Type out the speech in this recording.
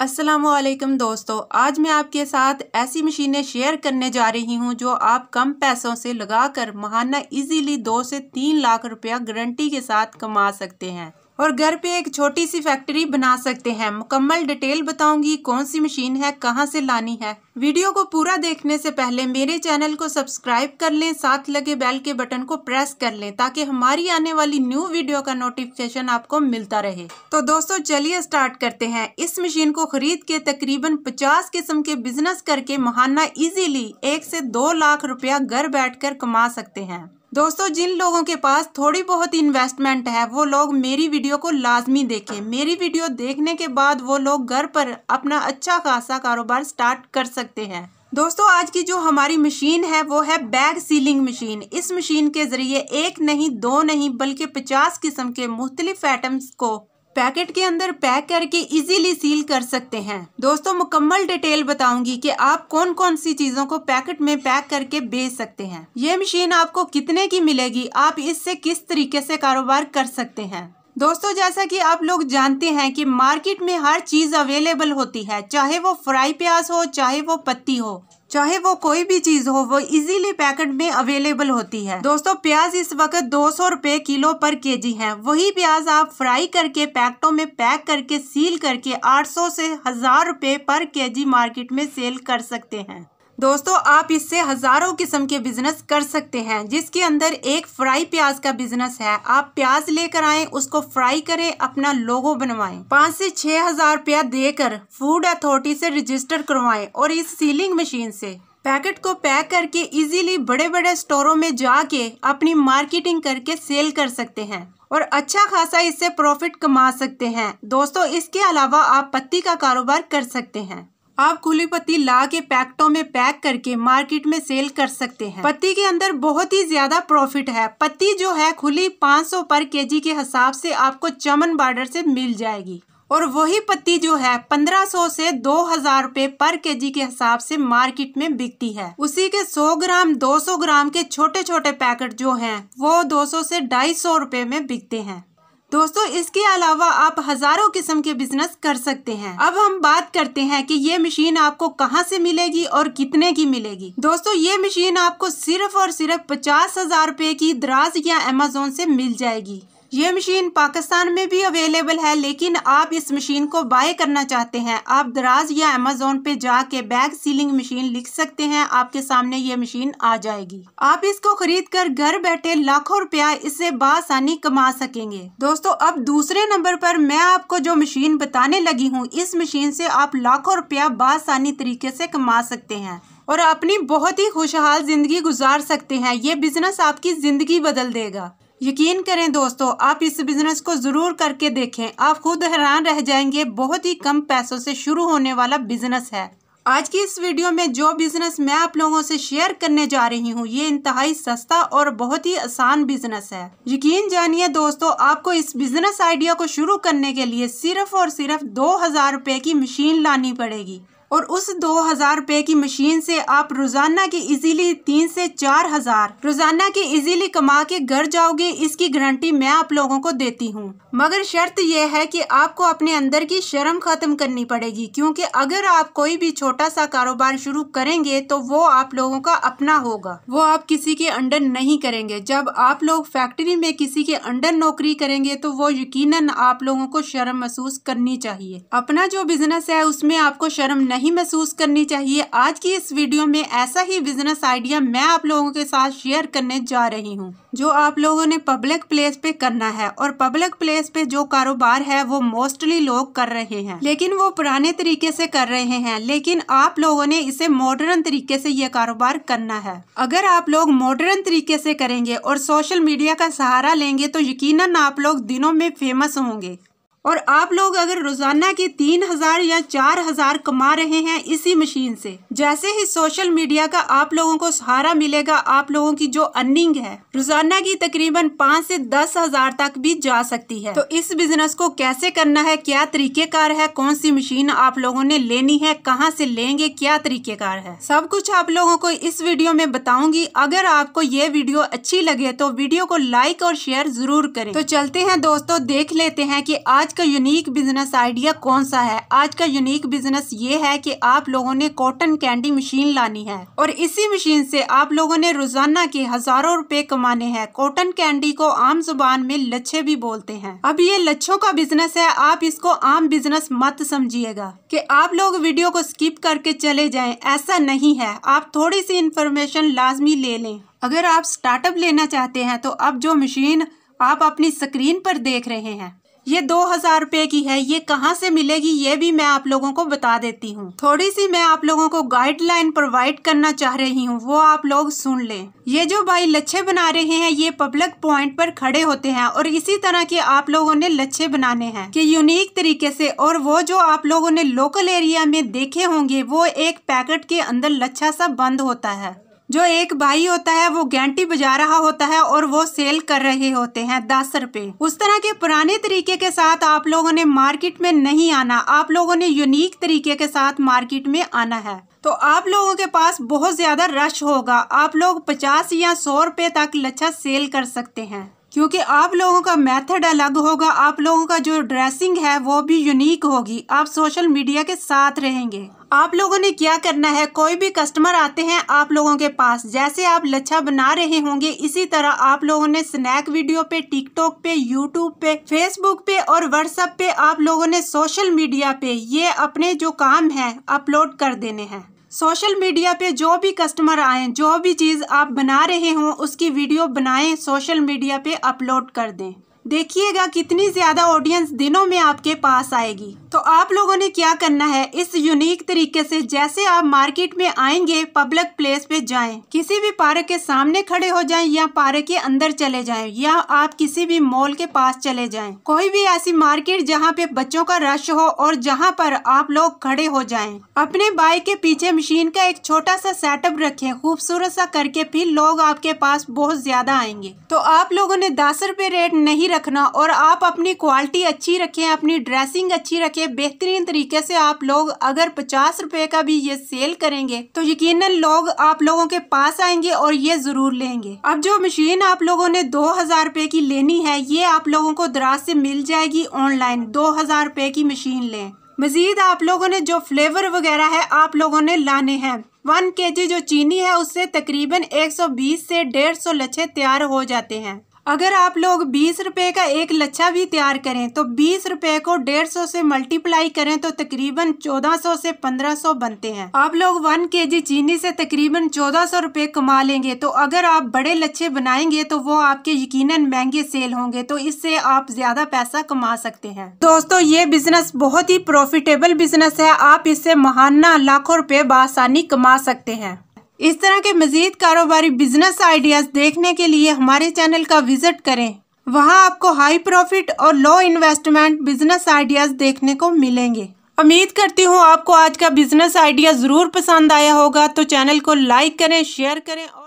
असलम दोस्तों आज मैं आपके साथ ऐसी मशीनें शेयर करने जा रही हूं जो आप कम पैसों से लगाकर महाना इजीली दो से तीन लाख रुपया गारंटी के साथ कमा सकते हैं और घर पे एक छोटी सी फैक्ट्री बना सकते हैं मुकम्मल डिटेल बताऊंगी कौन सी मशीन है कहाँ से लानी है वीडियो को पूरा देखने से पहले मेरे चैनल को सब्सक्राइब कर लें साथ लगे बेल के बटन को प्रेस कर लें ताकि हमारी आने वाली न्यू वीडियो का नोटिफिकेशन आपको मिलता रहे तो दोस्तों चलिए स्टार्ट करते हैं इस मशीन को खरीद के तकरीबन पचास किस्म के बिजनेस करके महाना इजीली एक से दो लाख रुपया घर बैठ कमा सकते हैं दोस्तों जिन लोगों के पास थोड़ी बहुत इन्वेस्टमेंट है वो लोग मेरी वीडियो को लाजमी देखें मेरी वीडियो देखने के बाद वो लोग घर पर अपना अच्छा खासा कारोबार स्टार्ट कर सकते हैं दोस्तों आज की जो हमारी मशीन है वो है बैग सीलिंग मशीन इस मशीन के ज़रिए एक नहीं दो नहीं बल्कि पचास किस्म के मुख्तलिफ आइटम्स को पैकेट के अंदर पैक करके इजीली सील कर सकते हैं दोस्तों मुकम्मल डिटेल बताऊंगी कि आप कौन कौन सी चीज़ों को पैकेट में पैक करके बेच सकते हैं ये मशीन आपको कितने की मिलेगी आप इससे किस तरीके से कारोबार कर सकते हैं दोस्तों जैसा कि आप लोग जानते हैं कि मार्केट में हर चीज़ अवेलेबल होती है चाहे वो फ्राई प्याज हो चाहे वो पत्ती हो चाहे वो कोई भी चीज हो वो इजीली पैकेट में अवेलेबल होती है दोस्तों प्याज इस वक्त दो सौ किलो पर केजी है वही प्याज आप फ्राई करके पैकेटों में पैक करके सील करके 800 से हजार रुपए पर केजी मार्केट में सेल कर सकते हैं दोस्तों आप इससे हज़ारों किस्म के बिज़नेस कर सकते हैं जिसके अंदर एक फ्राई प्याज का बिज़नेस है आप प्याज लेकर आए उसको फ्राई करें अपना लोगो बनवाएं पाँच से छह हज़ार रुपया देकर फूड अथॉरिटी से रजिस्टर करवाएं और इस सीलिंग मशीन से पैकेट को पैक करके इजीली बड़े बड़े स्टोरों में जाके अपनी मार्केटिंग करके सेल कर सकते हैं और अच्छा खासा इससे प्रॉफिट कमा सकते हैं दोस्तों इसके अलावा आप पत्ती का कारोबार कर सकते हैं आप खुली पत्ती ला के पैकेटों में पैक करके मार्केट में सेल कर सकते हैं पत्ती के अंदर बहुत ही ज्यादा प्रॉफिट है पत्ती जो है खुली 500 पर केजी के हिसाब से आपको चमन बार्डर से मिल जाएगी और वही पत्ती जो है 1500 से 2000 रूपए पर केजी के हिसाब से मार्केट में बिकती है उसी के 100 ग्राम 200 ग्राम के छोटे छोटे पैकेट जो हैं वो 200 से 250 रुपए में बिकते हैं दोस्तों इसके अलावा आप हजारों किस्म के बिजनेस कर सकते हैं अब हम बात करते हैं कि ये मशीन आपको कहाँ से मिलेगी और कितने की मिलेगी दोस्तों ये मशीन आपको सिर्फ और सिर्फ पचास हजार रूपए की दराज या अमेजोन से मिल जाएगी ये मशीन पाकिस्तान में भी अवेलेबल है लेकिन आप इस मशीन को बाय करना चाहते हैं आप दराज या अमेजोन पे जाके बैग सीलिंग मशीन लिख सकते हैं आपके सामने ये मशीन आ जाएगी आप इसको खरीद कर घर बैठे लाखों रुपया इससे बासानी कमा सकेंगे दोस्तों अब दूसरे नंबर पर मैं आपको जो मशीन बताने लगी हूँ इस मशीन से आप लाखों रुपया बासानी तरीके से कमा सकते हैं और अपनी बहुत ही खुशहाल ज़िंदगी गुजार सकते हैं ये बिज़नेस आपकी ज़िंदगी बदल देगा यकीन करें दोस्तों आप इस बिज़नेस को ज़रूर करके देखें आप खुद हैरान रह जाएंगे बहुत ही कम पैसों से शुरू होने वाला बिज़नेस है आज की इस वीडियो में जो बिज़नेस मैं आप लोगों से शेयर करने जा रही हूँ ये इंतहाई सस्ता और बहुत ही आसान बिज़नेस है यकीन जानिए दोस्तों आपको इस बिज़नेस आइडिया को शुरू करने के लिए सिर्फ और सिर्फ दो हज़ार रुपए की मशीन लानी पड़ेगी और उस दो हज़ार रूपए की मशीन से आप रोज़ाना की इजीली तीन से चार हज़ार रोज़ाना की इजीली कमा के घर जाओगे इसकी गारंटी मैं आप लोगों को देती हूँ मगर शर्त यह है कि आपको अपने अंदर की शर्म ख़त्म करनी पड़ेगी क्योंकि अगर आप कोई भी छोटा सा कारोबार शुरू करेंगे तो वो आप लोगों का अपना होगा वो आप किसी के अंडर नहीं करेंगे जब आप लोग फैक्ट्री में किसी के अंडर नौकरी करेंगे तो वो यकीन आप लोगों को शर्म महसूस करनी चाहिए अपना जो बिजनेस है उसमें आपको शर्म नहीं नहीं महसूस करनी चाहिए आज की इस वीडियो में ऐसा ही बिजनेस आइडिया मैं आप लोगों के साथ शेयर करने जा रही हूँ जो आप लोगों ने पब्लिक प्लेस पे करना है और पब्लिक प्लेस पे जो कारोबार है वो मोस्टली लोग कर रहे हैं लेकिन वो पुराने तरीके से कर रहे हैं लेकिन आप लोगों ने इसे मॉडर्न तरीके से ये कारोबार करना है अगर आप लोग मॉडर्न तरीके से करेंगे और सोशल मीडिया का सहारा लेंगे तो यकीन आप लोग दिनों में फेमस होंगे और आप लोग अगर रोजाना के तीन हजार या चार हजार कमा रहे हैं इसी मशीन से जैसे ही सोशल मीडिया का आप लोगों को सहारा मिलेगा आप लोगों की जो अर्निंग है रोजाना की तकरीबन पाँच से दस हजार तक भी जा सकती है तो इस बिजनेस को कैसे करना है क्या तरीकेकार है कौन सी मशीन आप लोगों ने लेनी है कहाँ से लेंगे क्या तरीकेकार है सब कुछ आप लोगों को इस वीडियो में बताऊंगी अगर आपको ये वीडियो अच्छी लगे तो वीडियो को लाइक और शेयर जरूर करें तो चलते हैं दोस्तों देख लेते हैं की आज का यूनिक बिजनेस आइडिया कौन सा है आज का यूनिक बिजनेस ये है कि आप लोगों ने कॉटन कैंडी मशीन लानी है और इसी मशीन से आप लोगों ने रोजाना के हजारों रुपए कमाने हैं कॉटन कैंडी को आम जुबान में लच्छे भी बोलते हैं अब ये लच्छों का बिजनेस है आप इसको आम बिजनेस मत समझिएगा कि आप लोग वीडियो को स्किप करके चले जाए ऐसा नहीं है आप थोड़ी सी इंफॉर्मेशन लाजमी ले लें अगर आप स्टार्टअप लेना चाहते हैं तो अब जो मशीन आप अपनी स्क्रीन पर देख रहे हैं ये दो हजार रूपए की है ये कहाँ से मिलेगी ये भी मैं आप लोगों को बता देती हूँ थोड़ी सी मैं आप लोगों को गाइडलाइन प्रोवाइड करना चाह रही हूँ वो आप लोग सुन लें ये जो भाई लच्छे बना रहे हैं ये पब्लिक पॉइंट पर खड़े होते हैं और इसी तरह के आप लोगों ने लच्छे बनाने हैं कि यूनिक तरीके से और वो जो आप लोगों ने लोकल एरिया में देखे होंगे वो एक पैकेट के अंदर लच्छा सा बंद होता है जो एक भाई होता है वो गैंटी बजा रहा होता है और वो सेल कर रहे होते हैं दस रुपए उस तरह के पुराने तरीके के साथ आप लोगों ने मार्केट में नहीं आना आप लोगों ने यूनिक तरीके के साथ मार्केट में आना है तो आप लोगों के पास बहुत ज्यादा रश होगा आप लोग पचास या सौ रुपए तक लच्छा सेल कर सकते हैं क्योंकि आप लोगों का मेथड अलग होगा आप लोगों का जो ड्रेसिंग है वो भी यूनिक होगी आप सोशल मीडिया के साथ रहेंगे आप लोगों ने क्या करना है कोई भी कस्टमर आते हैं आप लोगों के पास जैसे आप लच्छा बना रहे होंगे इसी तरह आप लोगों ने स्नैक वीडियो पे टिकटॉक पे यूट्यूब पे फेसबुक पे और व्हाट्सएप पे आप लोगों ने सोशल मीडिया पे ये अपने जो काम है अपलोड कर देने हैं सोशल मीडिया पे जो भी कस्टमर आए जो भी चीज़ आप बना रहे हों उसकी वीडियो बनाए सोशल मीडिया पे अपलोड कर दें देखिएगा कितनी ज़्यादा ऑडियंस दिनों में आपके पास आएगी तो आप लोगों ने क्या करना है इस यूनिक तरीके से जैसे आप मार्केट में आएंगे पब्लिक प्लेस पे जाएं किसी भी पार्क के सामने खड़े हो जाएं या पार्क के अंदर चले जाएं या आप किसी भी मॉल के पास चले जाएं कोई भी ऐसी मार्केट जहां पे बच्चों का रश हो और जहां पर आप लोग खड़े हो जाएं अपने बाइक के पीछे मशीन का एक छोटा सा सेटअप रखे खूबसूरत सा करके फिर लोग आपके पास बहुत ज्यादा आएंगे तो आप लोगों ने दस रूपए रेट नहीं रखना और आप अपनी क्वालिटी अच्छी रखे अपनी ड्रेसिंग अच्छी रखे ये बेहतरीन तरीके से आप लोग अगर पचास रुपए का भी ये सेल करेंगे तो यकीन लोग आप लोगों के पास आएंगे और ये ज़रूर लेंगे अब जो मशीन आप लोगों ने दो हज़ार रूपए की लेनी है ये आप लोगों को दराज से मिल जाएगी ऑनलाइन दो हज़ार रूपए की मशीन ले मज़ीद आप लोगों ने जो फ्लेवर वगैरह है आप लोगों ने लाने हैं वन के जी जो चीनी है उससे तकरीबन 120 से 150 लच्छे तैयार हो जाते हैं अगर आप लोग बीस रुपए का एक लच्छा भी तैयार करें तो बीस रुपए को डेढ़ सौ से मल्टीप्लाई करें तो तकरीबन चौदह सौ से पंद्रह सौ बनते हैं आप लोग वन के जी चीनी से तकरीबन चौदह सौ रुपए कमा लेंगे तो अगर आप बड़े लच्छे बनाएंगे तो वो आपके यकीनन महंगे सेल होंगे तो इससे आप ज्यादा पैसा कमा सकते हैं दोस्तों ये बिजनेस बहुत ही प्रॉफिटेबल बिजनेस है आप इससे महाना लाखों रुपए बासानी कमा सकते हैं इस तरह के मज़ीद कारोबारी बिजनेस आइडियाज़ देखने के लिए हमारे चैनल का विज़िट करें वहाँ आपको हाई प्रॉफिट और लो इन्वेस्टमेंट बिजनेस आइडियाज़ देखने को मिलेंगे उम्मीद करती हूँ आपको आज का बिजनेस आइडिया ज़रूर पसंद आया होगा तो चैनल को लाइक करें शेयर करें और